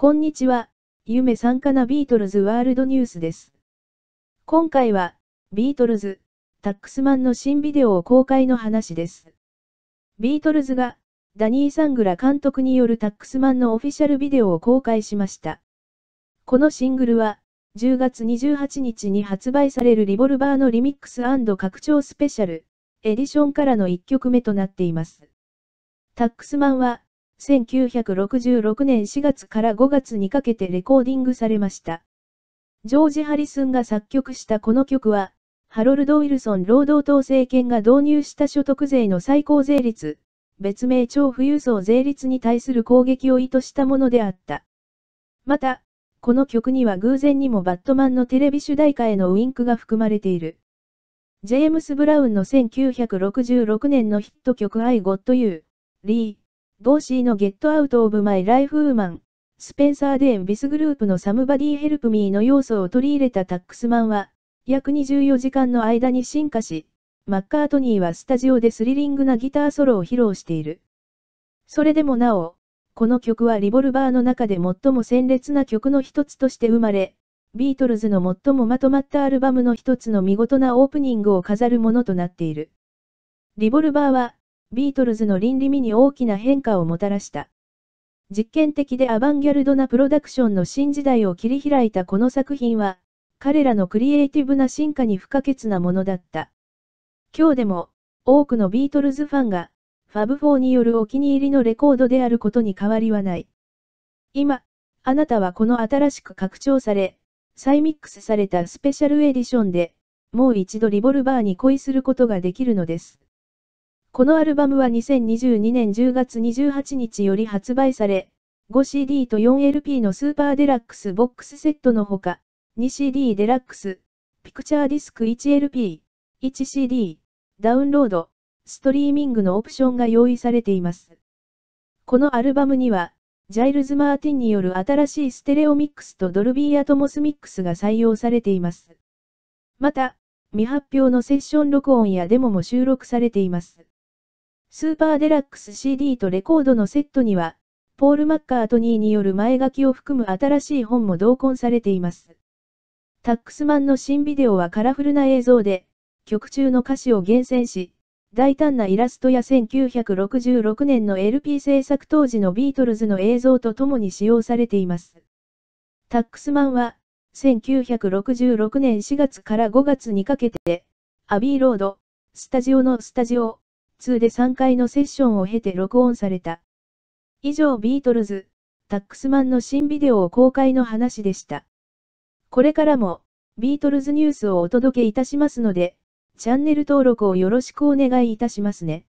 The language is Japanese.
こんにちは、ゆめ加なビートルズワールドニュースです。今回は、ビートルズ、タックスマンの新ビデオを公開の話です。ビートルズが、ダニー・サングラ監督によるタックスマンのオフィシャルビデオを公開しました。このシングルは、10月28日に発売されるリボルバーのリミックス拡張スペシャル、エディションからの1曲目となっています。タックスマンは、1966年4月から5月にかけてレコーディングされました。ジョージ・ハリスンが作曲したこの曲は、ハロルド・ウィルソン労働党政権が導入した所得税の最高税率、別名超富裕層税率に対する攻撃を意図したものであった。また、この曲には偶然にもバットマンのテレビ主題歌へのウィンクが含まれている。ジェームス・ブラウンの1966年のヒット曲 I Got You, Lee ボーシーのゲットアウトオブマイライフウーマン、スペンサー・デーン・ビスグループのサムバディ・ヘルプ・ミーの要素を取り入れたタックスマンは、約24時間の間に進化し、マッカートニーはスタジオでスリリングなギターソロを披露している。それでもなお、この曲はリボルバーの中で最も鮮烈な曲の一つとして生まれ、ビートルズの最もまとまったアルバムの一つの見事なオープニングを飾るものとなっている。リボルバーは、ビートルズの倫理味に大きな変化をもたらした。実験的でアバンギャルドなプロダクションの新時代を切り開いたこの作品は、彼らのクリエイティブな進化に不可欠なものだった。今日でも、多くのビートルズファンが、ファブ4によるお気に入りのレコードであることに変わりはない。今、あなたはこの新しく拡張され、再ミックスされたスペシャルエディションで、もう一度リボルバーに恋することができるのです。このアルバムは2022年10月28日より発売され、5CD と 4LP のスーパーデラックスボックスセットのほか、2CD デラックス、ピクチャーディスク 1LP、1CD、ダウンロード、ストリーミングのオプションが用意されています。このアルバムには、ジャイルズ・マーティンによる新しいステレオミックスとドルビー・アトモスミックスが採用されています。また、未発表のセッション録音やデモも収録されています。スーパーデラックス CD とレコードのセットには、ポール・マッカートニーによる前書きを含む新しい本も同梱されています。タックスマンの新ビデオはカラフルな映像で、曲中の歌詞を厳選し、大胆なイラストや1966年の LP 制作当時のビートルズの映像とともに使用されています。タックスマンは、1966年4月から5月にかけて、アビーロード、スタジオのスタジオ、通で3回のセッションを経て録音された。以上ビートルズ、タックスマンの新ビデオを公開の話でした。これからも、ビートルズニュースをお届けいたしますので、チャンネル登録をよろしくお願いいたしますね。